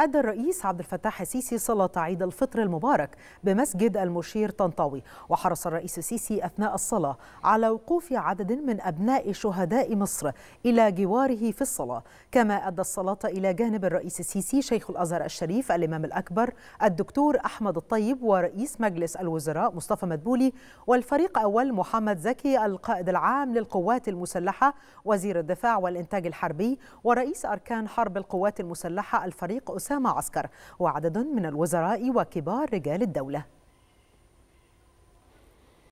أدى الرئيس عبد الفتاح السيسي صلاة عيد الفطر المبارك بمسجد المشير طنطاوي وحرص الرئيس السيسي أثناء الصلاة على وقوف عدد من أبناء شهداء مصر إلى جواره في الصلاة كما أدى الصلاة إلى جانب الرئيس السيسي شيخ الأزهر الشريف الإمام الأكبر الدكتور أحمد الطيب ورئيس مجلس الوزراء مصطفى مدبولي والفريق أول محمد زكي القائد العام للقوات المسلحة وزير الدفاع والإنتاج الحربي ورئيس أركان حرب القوات المسلحة الفريق أسامة أسامة عسكر وعدد من الوزراء وكبار رجال الدولة